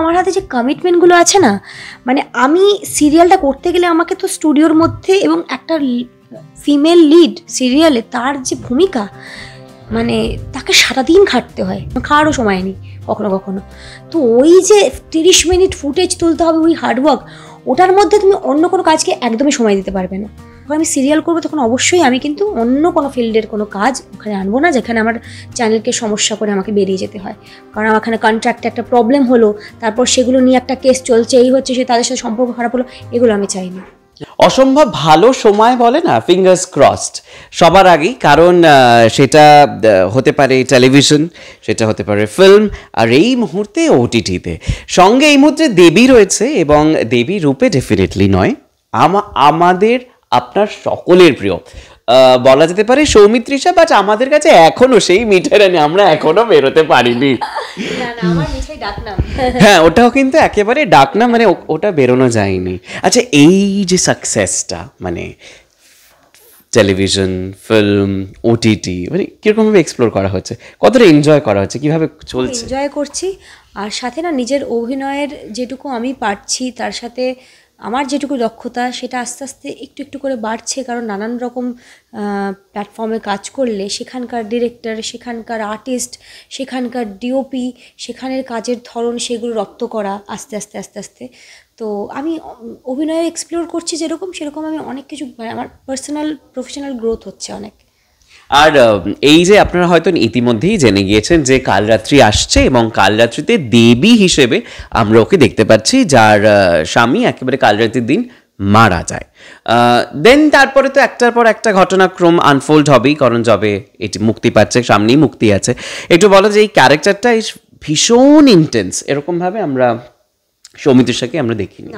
আমার হাতে যে কমিটমেন্টগুলো আছে না মানে আমি সিরিয়ালটা করতে গেলে আমাকে তো স্টুডিওর মধ্যে এবং একটা ফিমেল লিড সিরিয়ালে তার যে ভূমিকা মানে তাকে সারাদিন খাটতে হয় খাওয়ারও সময় নেই কখনো কখনো তো ওই যে তিরিশ মিনিট ফুটেজ তুলতে হবে ওই হার্ডওয়ার্ক ওটার মধ্যে তুমি অন্য কোনো কাজকে একদমই সময় দিতে পারবে না যখন আমি সিরিয়াল করবো তখন অবশ্যই আমি কিন্তু অন্য কোনো ফিল্ডের কোনো কাজ ওখানে আনবো না যেখানে আমার চ্যানেলকে সমস্যা করে আমাকে বেরিয়ে যেতে হয় কারণ আমার ওখানে কন্ট্রাক্টে একটা প্রবলেম হলো তারপর সেগুলো নিয়ে একটা কেস চলছে এই হচ্ছে সে তাদের সাথে সম্পর্ক খারাপ হলো এগুলো আমি চাই না অসম্ভব ভালো সময় বলে না ফিঙ্গার্স ক্রসড সবার আগেই কারণ সেটা হতে পারে টেলিভিশন সেটা হতে পারে ফিল্ম আর এই মুহূর্তে ওটিটিতে সঙ্গে এই মুহূর্তে দেবী রয়েছে এবং দেবী রূপে ডেফিনেটলি নয় আমাদের আপনার সকলের প্রিয় বলা যেতে পারে সৌমিত্রিষা বাট আমাদের কাছে এখনো সেই মিঠাই আনি আমরা এখনো বেরোতে পারিনি হ্যাঁ ওটাও কিন্তু একেবারে ডাক না মানে ওটা বেরোনো যায়নি আচ্ছা এই যে সাকসেসটা মানে টেলিভিশন ফিল্ম ওটিটি মানে কীরকমভাবে এক্সপ্লোর করা হচ্ছে কতটা এনজয় করা হচ্ছে কীভাবে চলছে এনজয় করছি আর সাথে না নিজের অভিনয়ের যেটুকু আমি পারছি তার সাথে আমার যেটুকু দক্ষতা সেটা আস্তে আস্তে একটু একটু করে বাড়ছে কারণ নানান রকম প্ল্যাটফর্মে কাজ করলে সেখানকার ডিরেক্টর সেখানকার আর্টিস্ট সেখানকার ডিওপি সেখানের কাজের ধরন সেগুলো রপ্ত করা আস্তে আস্তে আস্তে আস্তে তো আমি অভিনয় এক্সপ্লোর করছি যেরকম সেরকম আমি অনেক কিছু মানে আমার পার্সোনাল প্রফেশনাল গ্রোথ হচ্ছে অনেক আর এই যে আপনারা হয়তো ইতিমধ্যেই জেনে গিয়েছেন যে কাল রাত্রি আসছে এবং কাল রাত্রিতে দেবী হিসেবে আমরা ওকে দেখতে পাচ্ছি যার স্বামী একেবারে কাল রাত্রির দিন মারা যায় দেন তারপরে তো একটার পর একটা ঘটনাক্রম আনফোল্ড হবেই কারণ যবে এটি মুক্তি পাচ্ছে সামনেই মুক্তি আছে একটু বলো যে এই ক্যারেক্টারটা ইজ ভীষণ ইন্টেন্স এরকমভাবে আমরা সৌমিত্রিষাকে আমরা দেখিনি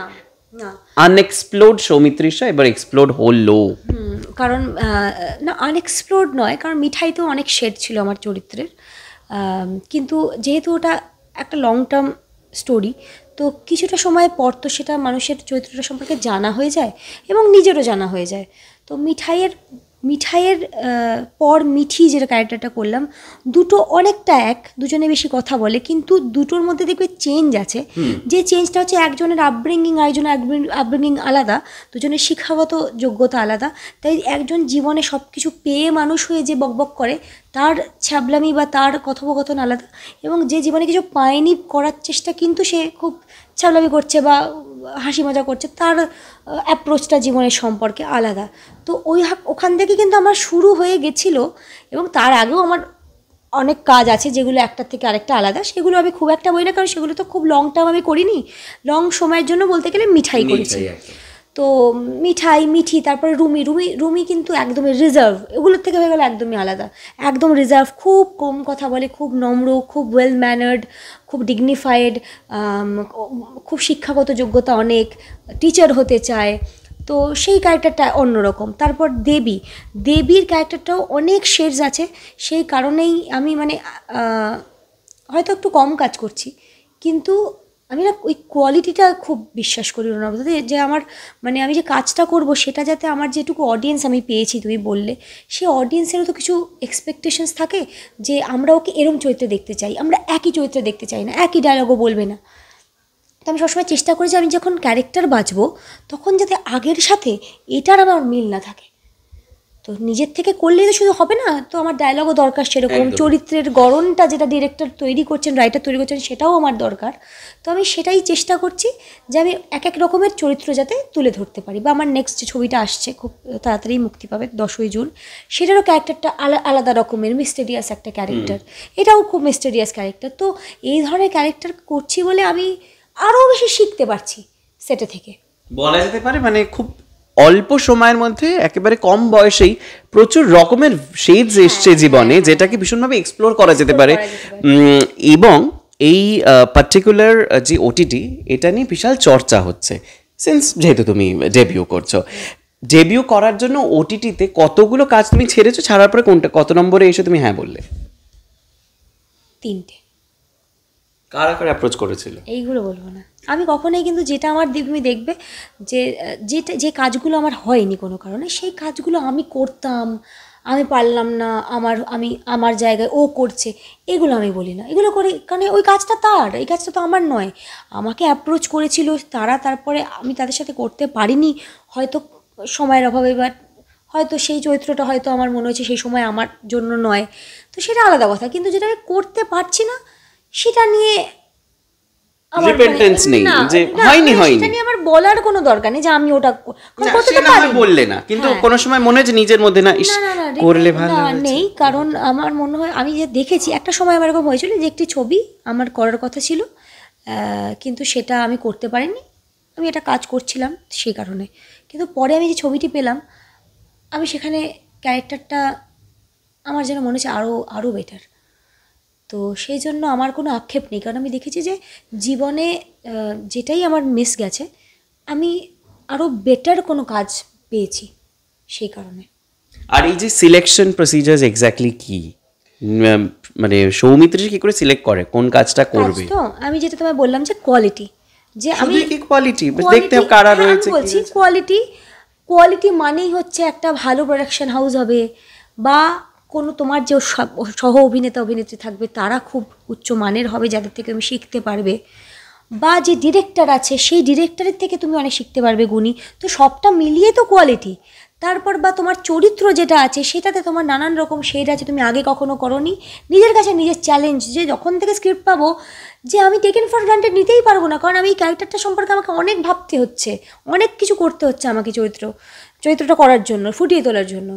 আনএক্সপ্লোর্ড সৌমিত্রিষা এবার এক্সপ্লোড হলো কারণ না আনএক্সপ্লোর্ড নয় কারণ মিঠাইতেও অনেক শেড ছিল আমার চরিত্রের কিন্তু যেহেতু ওটা একটা লং টার্ম স্টোরি তো কিছুটা সময় পর তো সেটা মানুষের চরিত্রটা সম্পর্কে জানা হয়ে যায় এবং নিজেরও জানা হয়ে যায় তো মিঠাইয়ের মিঠাইয়ের পর মিঠি যেটা ক্যারেক্টারটা করলাম দুটো অনেকটা এক দুজনে বেশি কথা বলে কিন্তু দুটোর মধ্যে দেখবে চেঞ্জ আছে যে চেঞ্জটা হচ্ছে একজনের আপব্রিঙ্গিং আরেকজনের আপব্রিঙ্গিং আলাদা দুজনের শিক্ষাগত যোগ্যতা আলাদা তাই একজন জীবনে সব কিছু পেয়ে মানুষ হয়ে যে বকবক করে তার ছ্যাবলামি বা তার কথোপকথন আলাদা এবং যে জীবনে কিছু পায়নি করার চেষ্টা কিন্তু সে খুব ছ্যাবলামি করছে বা হাসি মজা করছে তার অ্যাপ্রোচটা জীবনের সম্পর্কে আলাদা তো ওই ওখান থেকে কিন্তু আমার শুরু হয়ে গেছিলো এবং তার আগেও আমার অনেক কাজ আছে যেগুলো একটার থেকে আরেকটা আলাদা সেগুলো আমি খুব একটা বই না কারণ সেগুলো তো খুব লং টার্ম আমি করিনি লং সময়ের জন্য বলতে গেলে মিঠাই করেছি তো মিঠাই মিঠি তারপরে রুমি রুমি রুমি কিন্তু একদমই রিজার্ভ এগুলোর থেকে হয়ে গেলো একদমই আলাদা একদম রিজার্ভ খুব কম কথা বলে খুব নম্র খুব ওয়েল ম্যানার্ড খুব ডিগনিফাইড খুব শিক্ষাগত যোগ্যতা অনেক টিচার হতে চায় তো সেই ক্যারেক্টারটা অন্যরকম তারপর দেবী দেবীর ক্যারেক্টারটাও অনেক শেডস আছে সেই কারণেই আমি মানে হয়তো একটু কম কাজ করছি কিন্তু আমি না ওই কোয়ালিটিটা খুব বিশ্বাস করি অনুরাবদাতে যে আমার মানে আমি যে কাজটা করব সেটা যাতে আমার যেটুকু অডিয়েন্স আমি পেয়েছি তুমি বললে সে অডিয়েন্সেরও তো কিছু এক্সপেকটেশনস থাকে যে আমরা ওকে এরম চরিত্রে দেখতে চাই আমরা একই চরিত্রে দেখতে চাই না একই ডায়লগও বলবে না তো আমি সবসময় চেষ্টা করি যে আমি যখন ক্যারেক্টার বাঁচবো তখন যাতে আগের সাথে এটার আমার মিল না থাকে তো নিজের থেকে করলেই তো শুধু হবে না তো আমার ডায়লগও দরকার সেরকম চরিত্রের গড়নটা যেটা ডিরেক্টর তৈরি করছেন রাইটার তৈরি করছেন সেটাও আমার দরকার তো আমি সেটাই চেষ্টা করছি যে আমি এক এক রকমের চরিত্র যাতে তুলে ধরতে পারি বা আমার নেক্সট যে ছবিটা আসছে খুব তাড়াতাড়ি মুক্তি পাবে দশই জুন সেটারও ক্যারেক্টারটা আলা আলাদা রকমের মিস্টেরিয়াস একটা ক্যারেক্টার এটাও খুব মিস্টেরিয়াস ক্যারেক্টার তো এই ধরনের ক্যারেক্টার করছি বলে আমি আরও বেশি শিখতে পারছি সেটা থেকে বলা যেতে পারে মানে খুব অল্প সময়ের মধ্যে একেবারে কম বয়সেই প্রচুর রকমের শেডস হ্যাঁ, এসছে জীবনে হ্যাঁ। যেটাকে ভীষণভাবে এক্সপ্লোর করা যেতে পারে এবং এই পার্টিকুলার যে ওটিটি এটা নিয়ে বিশাল চর্চা হচ্ছে সিন্স যেহেতু তুমি ডেবিউ করছো ডেবিউ করার জন্য ওটিটিতে কতগুলো কাজ তুমি ছেড়েছো ছাড়ার পরে কোনটা কত নম্বরে এসে তুমি হ্যাঁ বললে তিনটে কারা কারা অ্যাপ্রোচ করেছিল এইগুলো বলবো না আমি কখনোই কিন্তু যেটা আমার তুমি দেখবে যে যেটা যে কাজগুলো আমার হয়নি কোনো কারণে সেই কাজগুলো আমি করতাম আমি পারলাম না আমার আমি আমার জায়গায় ও করছে এগুলো আমি বলি না এগুলো করে কারণ ওই কাজটা তার এই কাজটা তো আমার নয় আমাকে অ্যাপ্রোচ করেছিল তারা তারপরে আমি তাদের সাথে করতে পারিনি হয়তো সময়ের অভাবে বা হয়তো সেই চরিত্রটা হয়তো আমার মনে হয়েছে সেই সময় আমার জন্য নয় তো সেটা আলাদা কথা কিন্তু যেটা আমি করতে পারছি না সেটা নিয়ে মানে মানে হয়নি সেটা আমার বলার কোনো দরকার নেই যে আমি ওটা করতে পারি বললে না কিন্তু হ্যাঁ। কোনো সময় মনে নিজের মধ্যে না নেই কারণ আমার মনে হয় আমি যে দেখেছি একটা সময় আমার হয়েছিল যে একটি ছবি আমার করার কথা ছিল কিন্তু সেটা আমি করতে পারিনি আমি এটা কাজ করছিলাম সেই কারণে কিন্তু পরে আমি যে ছবিটি পেলাম আমি সেখানে ক্যারেক্টারটা আমার যেন মনে হচ্ছে আরও আরও বেটার তো সেই জন্য আমার কোনো আক্ষেপ নেই কারণ আমি দেখেছি যে জীবনে যেটাই আমার মিস গেছে আমি আরও বেটার কোনো কাজ পেয়েছি সেই কারণে আর এই যে সিলেকশন প্রসিজার এক্স্যাক্টলি কি মানে সৌমিত্র কি করে সিলেক্ট করে কোন কাজটা করবে তো আমি যেটা তোমায় বললাম যে কোয়ালিটি যে আমি কি কোয়ালিটি দেখতে কারা হ্যাঁ, রয়েছে বলছি কোয়ালিটি কোয়ালিটি মানেই হচ্ছে একটা ভালো প্রোডাকশন হাউস হবে বা কোনো তোমার যে সহ অভিনেতা অভিনেত্রী থাকবে তারা খুব উচ্চ মানের হবে যাদের থেকে তুমি শিখতে পারবে বা যে ডিরেক্টর আছে সেই ডিরেক্টরের থেকে তুমি অনেক শিখতে পারবে গুণী তো সবটা মিলিয়ে তো কোয়ালিটি তারপর বা তোমার চরিত্র যেটা আছে সেটাতে তোমার নানান রকম শেড আছে তুমি আগে কখনো করনি নিজের কাছে নিজের চ্যালেঞ্জ যে যখন থেকে স্ক্রিপ্ট পাবো যে আমি টেকেন ফর গ্রান্টেড নিতেই পারবো না কারণ আমি এই ক্যারেক্টারটা সম্পর্কে আমাকে অনেক ভাবতে হচ্ছে অনেক কিছু করতে হচ্ছে আমাকে চরিত্র চরিত্রটা করার জন্য ফুটিয়ে তোলার জন্য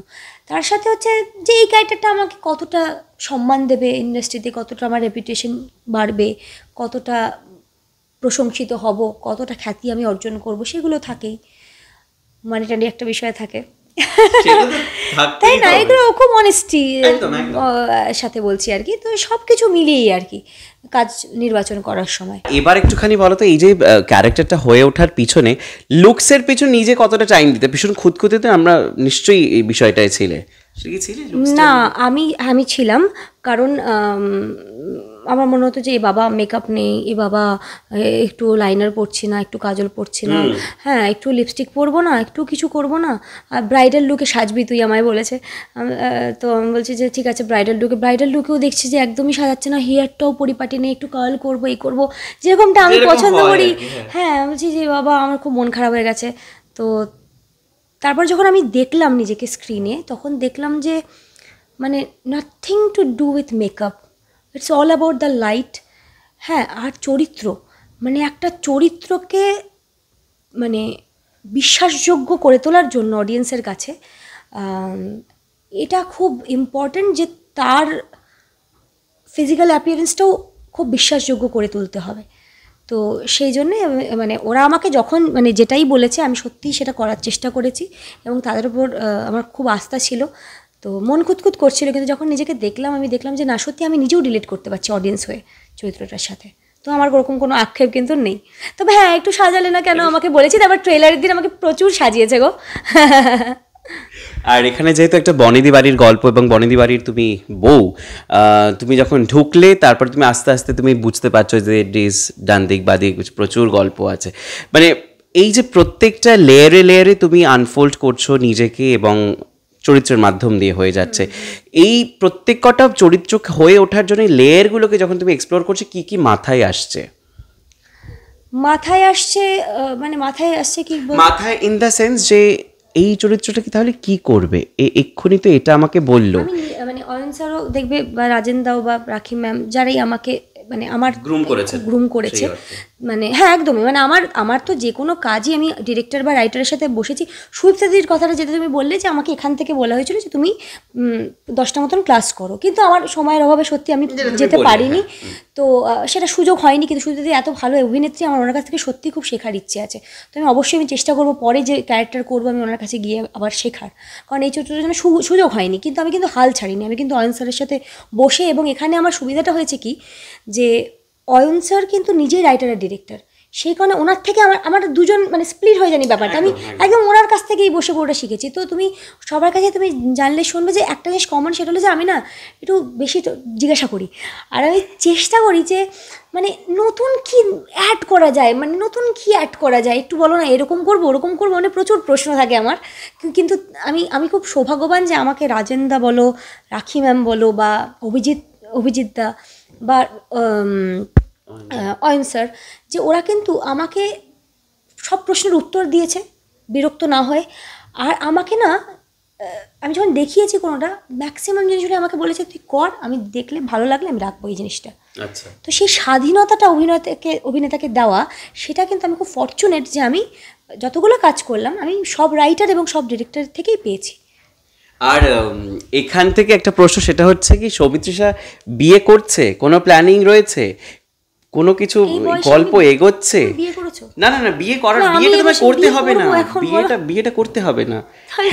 তার সাথে হচ্ছে যে এই ক্যারেক্টারটা আমাকে কতটা সম্মান দেবে ইন্ডাস্ট্রিতে কতটা আমার রেপুটেশন বাড়বে কতটা প্রশংসিত হব কতটা খ্যাতি আমি অর্জন করব সেগুলো থাকেই মানিটানি একটা বিষয় থাকে তাই না এগুলো খুব অনেস্টি সাথে বলছি আর কি তো সব কিছু মিলিয়েই আর কি কাজ নির্বাচন করার সময় এবার একটুখানি বলো তো এই যে ক্যারেক্টারটা হয়ে ওঠার পিছনে লুকসের পিছনে নিজে কতটা টাইম দিতে ভীষণ তো আমরা নিশ্চয়ই এই বিষয়টায় ছিলে না আমি আমি ছিলাম কারণ আমার মনে হতো যে এ বাবা মেকআপ নেই এ বাবা একটু লাইনার পরছি না একটু কাজল পরছি না হ্যাঁ একটু লিপস্টিক পরবো না একটু কিছু করবো না আর ব্রাইডাল লুকে সাজবি তুই আমায় বলেছে তো আমি বলছি যে ঠিক আছে ব্রাইডাল লুকে ব্রাইডাল লুকেও দেখছি যে একদমই সাজাচ্ছে না হেয়ারটাও পরিপাটি নেই একটু কার্ল করবো এই করবো যেরকমটা আমি পছন্দ করি হ্যাঁ, হ্যাঁ বলছি যে বাবা আমার খুব মন খারাপ হয়ে গেছে তো তারপর যখন আমি দেখলাম নিজেকে স্ক্রিনে তখন দেখলাম যে মানে nothing to do with makeup it's all about the light হ্যাঁ আর চরিত্র মানে একটা চরিত্রকে মানে বিশ্বাসযোগ্য করে তোলার জন্য অডিয়েন্সের কাছে এটা খুব ইম্পর্ট্যান্ট যে তার ফিজিক্যাল অ্যাপিয়ারেন্সটাও খুব বিশ্বাসযোগ্য করে তুলতে হবে তো সেই জন্যে মানে ওরা আমাকে যখন মানে যেটাই বলেছে আমি সত্যিই সেটা করার চেষ্টা করেছি এবং তাদের উপর আমার খুব আস্থা ছিল তো মন খুঁতখুত করছিল কিন্তু যখন নিজেকে দেখলাম আমি দেখলাম যে না সত্যি আমি নিজেও ডিলেট করতে পারছি অডিয়েন্স হয়ে চরিত্রটার সাথে তো আমার ওরকম কোনো আক্ষেপ কিন্তু নেই তবে হ্যাঁ একটু সাজালে না কেন আমাকে বলেছি তারপর ট্রেলারের দিন আমাকে প্রচুর সাজিয়েছে গো আর এখানে যেহেতু একটা বনেদি বাড়ির গল্প এবং বনেদি বাড়ির তুমি বউ তুমি যখন ঢুকলে তারপর তুমি আস্তে আস্তে তুমি বুঝতে পারছো যে ডিস ডান দিক দিক প্রচুর গল্প আছে মানে এই যে প্রত্যেকটা লেয়ারে লেয়ারে তুমি আনফোল্ড করছো নিজেকে এবং চরিত্রের মাধ্যম দিয়ে হয়ে যাচ্ছে এই প্রত্যেক কটা চরিত্র হয়ে ওঠার জন্য লেয়ারগুলোকে যখন তুমি এক্সপ্লোর করছো কি কি মাথায় আসছে মাথায় আসছে মানে মাথায় আসছে কি মাথায় ইন দ্য সেন্স যে এই চরিত্রটা কি তাহলে কি করবে এক্ষুনি তো এটা আমাকে বললো মানে অয়ন স্যারও দেখবে বা রাজেন দাও বা রাখি ম্যাম যারাই আমাকে মানে আমার গ্রুম করেছে গ্রুম করেছে মানে হ্যাঁ একদমই মানে আমার আমার তো যে কোনো কাজই আমি ডিরেক্টর বা রাইটারের সাথে বসেছি সুইপ সাদির কথাটা যেটা তুমি বললে যে আমাকে এখান থেকে বলা হয়েছিল যে তুমি দশটা মতন ক্লাস করো কিন্তু আমার সময়ের অভাবে সত্যি আমি যেতে পারিনি হ্যাঁ, তো সেটা সুযোগ হয়নি কিন্তু সুযোগ এত ভালো অভিনেত্রী আমার ওনার কাছ থেকে সত্যি খুব শেখার ইচ্ছে আছে তো আমি অবশ্যই আমি চেষ্টা করবো পরে যে ক্যারেক্টার করবো আমি ওনার কাছে গিয়ে আবার শেখার কারণ এই চরিত্রের জন্য সুযোগ হয়নি কিন্তু আমি কিন্তু হাল ছাড়িনি আমি কিন্তু অয়ন স্যারের সাথে বসে এবং এখানে আমার সুবিধাটা হয়েছে কি যে অয়ন স্যার কিন্তু নিজেই রাইটার আর ডিরেক্টর সেই কারণে ওনার থেকে আমার আমার দুজন মানে স্প্লিট হয়ে যায়নি ব্যাপারটা আমি একদম ওনার কাছ থেকেই বসে পড়ে শিখেছি তো তুমি সবার কাছে তুমি জানলে শুনবে যে একটা জিনিস কমন সেটা হলো যে আমি না একটু বেশি জিজ্ঞাসা করি আর আমি চেষ্টা করি যে মানে নতুন কি অ্যাড করা যায় মানে নতুন কি অ্যাড করা যায় একটু বলো না এরকম করবো ওরকম করবো মানে প্রচুর প্রশ্ন থাকে আমার কিন্তু আমি আমি খুব সৌভাগ্যবান যে আমাকে রাজেন্দা বলো রাখি ম্যাম বলো বা অভিজিৎ অভিজিৎ দা বা অয়ন স্যার যে ওরা কিন্তু আমাকে সব প্রশ্নের উত্তর দিয়েছে বিরক্ত না হয়ে আর আমাকে না আমি যখন দেখিয়েছি কোনোটা ম্যাক্সিমাম জিনিসগুলো আমাকে বলেছে তুই কর আমি দেখলে ভালো লাগলে আমি রাখবো এই জিনিসটা আচ্ছা। তো সেই স্বাধীনতাটা অভিনেতাকে অভিনেতাকে দেওয়া সেটা কিন্তু আমি খুব ফর্চুনেট যে আমি যতগুলো কাজ করলাম আমি সব রাইটার এবং সব ডিরেক্টর থেকেই পেয়েছি আর এখান থেকে একটা প্রশ্ন সেটা হচ্ছে কি সৌমিত্রিষা বিয়ে করছে কোনো প্ল্যানিং রয়েছে কোনো কিছু গল্প এগোচ্ছে না না না বিয়ে করার বিয়েটা তোমায় করতে হবে না বিয়েটা বিয়েটা করতে হবে না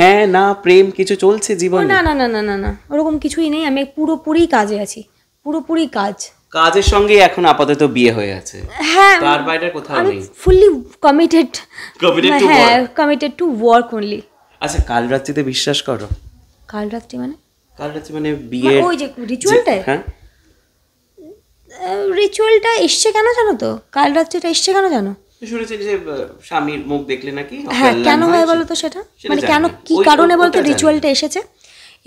হ্যাঁ না প্রেম কিছু চলছে জীবনে না না না না না না ওরকম কিছুই নেই আমি পুরোপুরি কাজে আছি পুরোপুরি কাজ কাজের সঙ্গে এখন আপাতত বিয়ে হয়ে আছে হ্যাঁ তার বাইরে কোথাও নেই ফুললি কমিটেড কমিটেড টু হ্যাঁ কমিটেড টু ওয়ার্ক অনলি আচ্ছা কাল রাত্রিতে বিশ্বাস করো কাল রাত্রি মানে কাল রাত্রি মানে বিয়ে ওই যে রিচুয়ালটা হ্যাঁ রিচুয়ালটা এসছে কেন জানো তো কাল রাত্রিটা এসছে কেন জানো শুনেছি যে স্বামীর মুখ দেখলে নাকি হ্যাঁ কেন হয় বলো তো সেটা মানে কেন কি কারণে বলতো রিচুয়ালটা এসেছে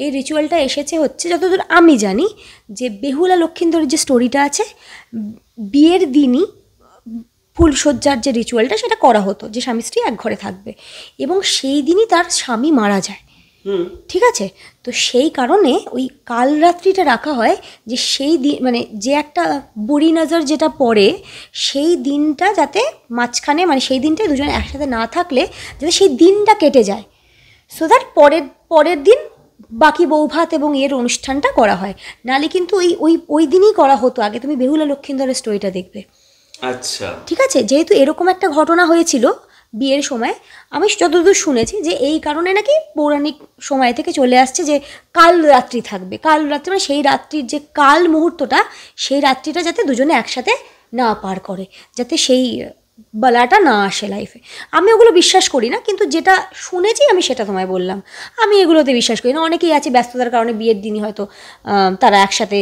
এই রিচুয়ালটা এসেছে হচ্ছে যতদূর আমি জানি যে বেহুলা লক্ষ্মীন্দরের যে স্টোরিটা আছে বিয়ের দিনই ফুলসজ্জার যে রিচুয়ালটা সেটা করা হতো যে স্বামী স্ত্রী এক ঘরে থাকবে এবং সেই দিনই তার স্বামী মারা যায় ঠিক আছে তো সেই কারণে ওই কাল রাত্রিটা রাখা হয় যে সেই দিন মানে যে একটা বুড়ি নজর যেটা পড়ে সেই দিনটা যাতে মাঝখানে মানে সেই দিনটা দুজন একসাথে না থাকলে যাতে সেই দিনটা কেটে যায় সো দ্যাট পরের পরের দিন বাকি বৌভাত এবং এর অনুষ্ঠানটা করা হয় নালে কিন্তু ওই ওই ওই দিনই করা হতো আগে তুমি বেহুলা লক্ষ্মীন্দরের স্টোরিটা দেখবে আচ্ছা ঠিক আছে যেহেতু এরকম একটা ঘটনা হয়েছিল বিয়ের সময় আমি যতদূর শুনেছি যে এই কারণে নাকি পৌরাণিক সময় থেকে চলে আসছে যে কাল রাত্রি থাকবে কাল রাত্রি মানে সেই রাত্রির যে কাল মুহূর্তটা সেই রাত্রিটা যাতে দুজনে একসাথে না পার করে যাতে সেই বালাটা না আসে লাইফে আমি ওগুলো বিশ্বাস করি না কিন্তু যেটা শুনেছি আমি সেটা তোমায় বললাম আমি এগুলোতে বিশ্বাস করি না অনেকেই আছে ব্যস্ততার কারণে বিয়ের দিনই হয়তো তারা একসাথে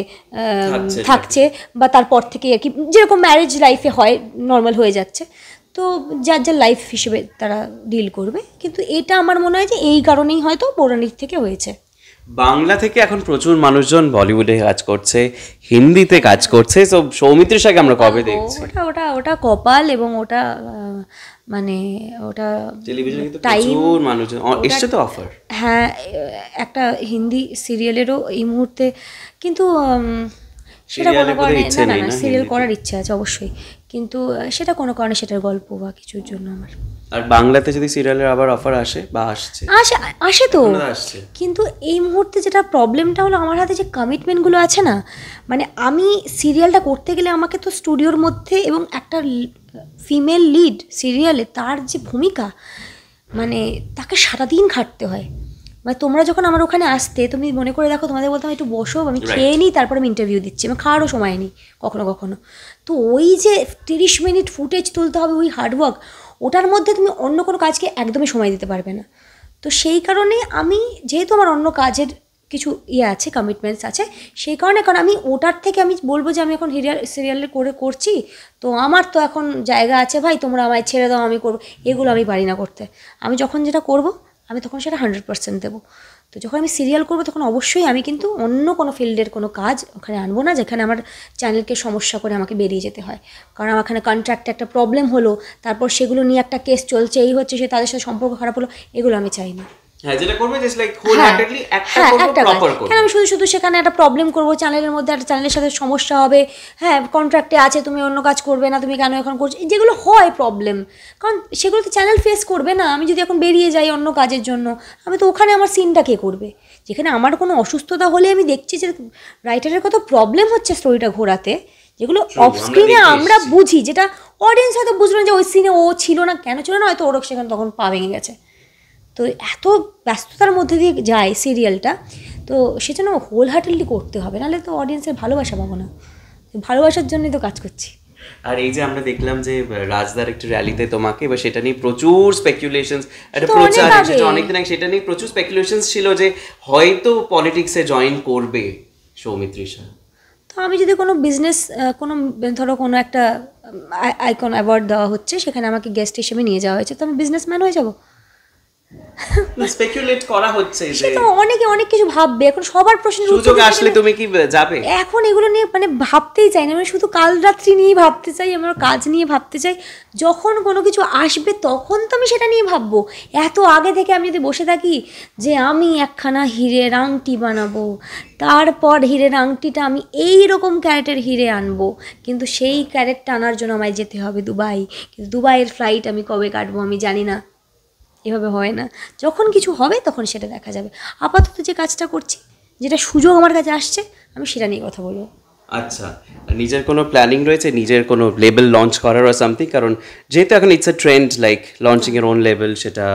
থাকছে বা তারপর থেকে আর কি যেরকম ম্যারেজ লাইফে হয় নর্মাল হয়ে যাচ্ছে তো যার যার লাইফ হিসেবে তারা ডিল করবে কিন্তু এটা আমার মনে হয় যে এই কারণেই হয়তো পৌরাণিক থেকে হয়েছে বাংলা থেকে এখন প্রচুর মানুষজন বলিউডে কাজ করছে হিন্দিতে কাজ করছে তো সৌমিত্রের সাথে আমরা কবে দেখছি ওটা ওটা ওটা কপাল এবং ওটা মানে ওটা টেলিভিশনে কিন্তু প্রচুর মানুষজন এসছে তো অফার হ্যাঁ একটা হিন্দি সিরিয়ালেরও এই মুহূর্তে কিন্তু সেটা মনে করেন না না সিরিয়াল করার ইচ্ছা আছে অবশ্যই কিন্তু সেটা কোনো কারণে সেটার গল্প বা কিছুর জন্য আমার আর বাংলাতে যদি সিরিয়ালের আবার অফার আসে বা আসছে আসে আসে তো কিন্তু এই মুহূর্তে যেটা প্রবলেমটা হলো আমার হাতে যে কমিটমেন্টগুলো আছে না মানে আমি সিরিয়ালটা করতে গেলে আমাকে তো স্টুডিওর মধ্যে এবং একটা ফিমেল লিড সিরিয়ালে তার যে ভূমিকা মানে তাকে সারাদিন খাটতে হয় মানে তোমরা যখন আমার ওখানে আসতে তুমি মনে করে দেখো তোমাদের বলতাম একটু বসো আমি খেয়ে নিই তারপরে আমি ইন্টারভিউ দিচ্ছি আমি খাওয়ারও সময় নিই কখনো কখনো তো ওই যে তিরিশ মিনিট ফুটেজ তুলতে হবে ওই হার্ডওয়ার্ক ওটার মধ্যে তুমি অন্য কোনো কাজকে একদমই সময় দিতে পারবে না তো সেই কারণে আমি যেহেতু আমার অন্য কাজের কিছু ইয়ে আছে কমিটমেন্টস আছে সেই কারণে কারণ আমি ওটার থেকে আমি বলবো যে আমি এখন হিরিয়াল সিরিয়ালে করে করছি তো আমার তো এখন জায়গা আছে ভাই তোমরা আমায় ছেড়ে দাও আমি করবো এগুলো আমি পারি না করতে আমি যখন যেটা করবো আমি তখন সেটা হান্ড্রেড পার্সেন্ট দেবো তো যখন আমি সিরিয়াল করবো তখন অবশ্যই আমি কিন্তু অন্য কোনো ফিল্ডের কোনো কাজ ওখানে আনবো না যেখানে আমার চ্যানেলকে সমস্যা করে আমাকে বেরিয়ে যেতে হয় কারণ আমার এখানে কন্ট্রাক্টে একটা প্রবলেম হলো তারপর সেগুলো নিয়ে একটা কেস চলছে এই হচ্ছে সে তাদের সাথে সম্পর্ক খারাপ হলো এগুলো আমি চাই না হ্যাঁ যেটা হ্যাঁ, একটা হ্যাঁ, করব প্রপার আমি শুধু শুধু সেখানে একটা প্রবলেম করবো চ্যানেলের মধ্যে একটা চ্যানেলের সাথে সমস্যা হবে হ্যাঁ কন্ট্রাক্টে আছে তুমি অন্য কাজ করবে না তুমি কেন এখন করছো যেগুলো হয় প্রবলেম কারণ সেগুলো তো চ্যানেল ফেস করবে না আমি যদি এখন বেরিয়ে যাই অন্য কাজের জন্য আমি তো ওখানে আমার সিনটা কে করবে যেখানে আমার কোনো অসুস্থতা হলে আমি দেখছি যে রাইটারের কত প্রবলেম হচ্ছে স্টোরিটা ঘোরাতে যেগুলো অফ স্ক্রিনে আমরা বুঝি যেটা অডিয়েন্স হয়তো বুঝলো যে ওই সিনে ও ছিল না কেন ছিল না হয়তো ওর সেখানে তখন পা ভেঙে গেছে তো এত ব্যস্ততার মধ্যে দিয়ে যায় সিরিয়ালটা তো সেজন্য হোল হার্টেডলি করতে হবে নাহলে তো অডিয়েন্সের ভালোবাসা পাবো না ভালোবাসার জন্যই তো কাজ করছি আর এই যে আমরা দেখলাম যে রাজদার একটি র্যালিতে তোমাকে এবার সেটা নিয়ে প্রচুর স্পেকুলেশনস একটা প্রচার অনেকদিন আগে সেটা নিয়ে প্রচুর স্পেকুলেশন ছিল যে হয়তো পলিটিক্সে জয়েন করবে সৌমিত্রিষা তো আমি যদি কোনো বিজনেস কোনো ধরো কোনো একটা আইকন অ্যাওয়ার্ড দেওয়া হচ্ছে সেখানে আমাকে গেস্ট হিসেবে নিয়ে যাওয়া হয়েছে তো আমি বিজনেসম্যান হয়ে যাবো স্পেকুলেট করা হচ্ছে যে সেটা অনেকে অনেক কিছু ভাববে এখন সবার প্রশ্নের সুযোগ আসলে তুমি কি যাবে এখন এগুলো নিয়ে মানে ভাবতেই চাই না আমি মানে শুধু কাল রাত্রি নিয়ে ভাবতে চাই আমার কাজ নিয়ে ভাবতে চাই যখন কোনো কিছু আসবে তখন তো আমি সেটা নিয়ে ভাববো এত আগে থেকে আমি যদি বসে থাকি যে আমি একখানা হিরের আংটি বানাবো তারপর হিরের আংটিটা আমি এই রকম ক্যারেটের হিরে আনবো কিন্তু সেই ক্যারেটটা আনার জন্য আমায় যেতে হবে দুবাই কিন্তু দুবাইয়ের ফ্লাইট আমি কবে কাটবো আমি জানি না এভাবে হয় না যখন কিছু হবে তখন সেটা দেখা যাবে আপাতত যে কাজটা করছি যেটা সুযোগ আমার কাছে আসছে আমি সেটা নিয়ে কথা বলবো আচ্ছা নিজের কোনো প্ল্যানিং রয়েছে নিজের কোনো লেবেল লঞ্চ করার আর সামথিং কারণ যেহেতু এখন it's a trend like launching এর ওন লেবেল সেটা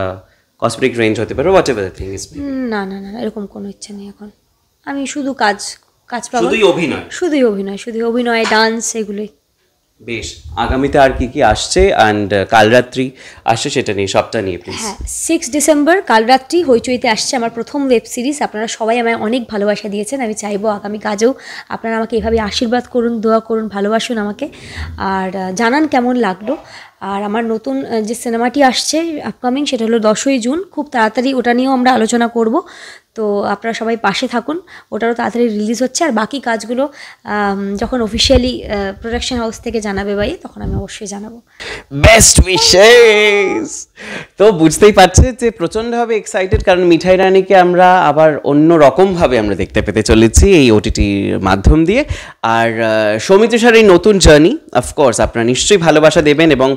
কসমেটিক রেঞ্জ হতে পারে হোয়াট এভার থিং ইজ না না না এরকম কোনো ইচ্ছা নেই এখন আমি শুধু কাজ কাজ পাবো শুধুই অভিনয় শুধুই অভিনয় শুধুই অভিনয় ডান্স এগুলোই বেশ আগামীতে আর কি কি আসছে অ্যান্ড uh, কালরাত্রি আসছে সেটা নিয়ে সবটা নিয়ে প্লিজ হ্যাঁ সিক্স ডিসেম্বর কালরাত্রি হইচইতে আসছে আমার প্রথম ওয়েব সিরিজ আপনারা সবাই আমায় অনেক ভালোবাসা দিয়েছেন আমি চাইবো আগামী কাজেও আপনারা আমাকে এভাবে আশীর্বাদ করুন দোয়া করুন ভালোবাসুন আমাকে আর জানান কেমন লাগলো আর আমার নতুন যে সিনেমাটি আসছে আপকামিং সেটা হলো দশই জুন খুব তাড়াতাড়ি ওটা নিয়েও আমরা আলোচনা করব তো আপনারা সবাই পাশে থাকুন ওটারও তাড়াতাড়ি রিলিজ হচ্ছে আর বাকি কাজগুলো যখন অফিসিয়ালি প্রোডাকশন হাউস থেকে জানাবে ভাই তখন আমি অবশ্যই জানাবো বেস্ট উইশেস তো বুঝতেই পারছে যে প্রচণ্ডভাবে এক্সাইটেড কারণ মিঠাই রানীকে আমরা আবার অন্য রকমভাবে আমরা দেখতে পেতে চলেছি এই ওটিটির মাধ্যম দিয়ে আর সৌমিত্র এই নতুন জার্নি অফকোর্স আপনারা নিশ্চয়ই ভালোবাসা দেবেন এবং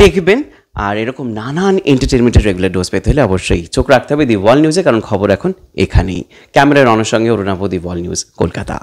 দেখবেন আর এরকম নানান এন্টারটেনমেন্টের রেগুলার ডোজ পেতে হলে অবশ্যই চোখ রাখতে হবে দি ওয়াল নিউজে কারণ খবর এখন এখানেই ক্যামেরার অনসঙ্গে Arunabha the wall news Kolkata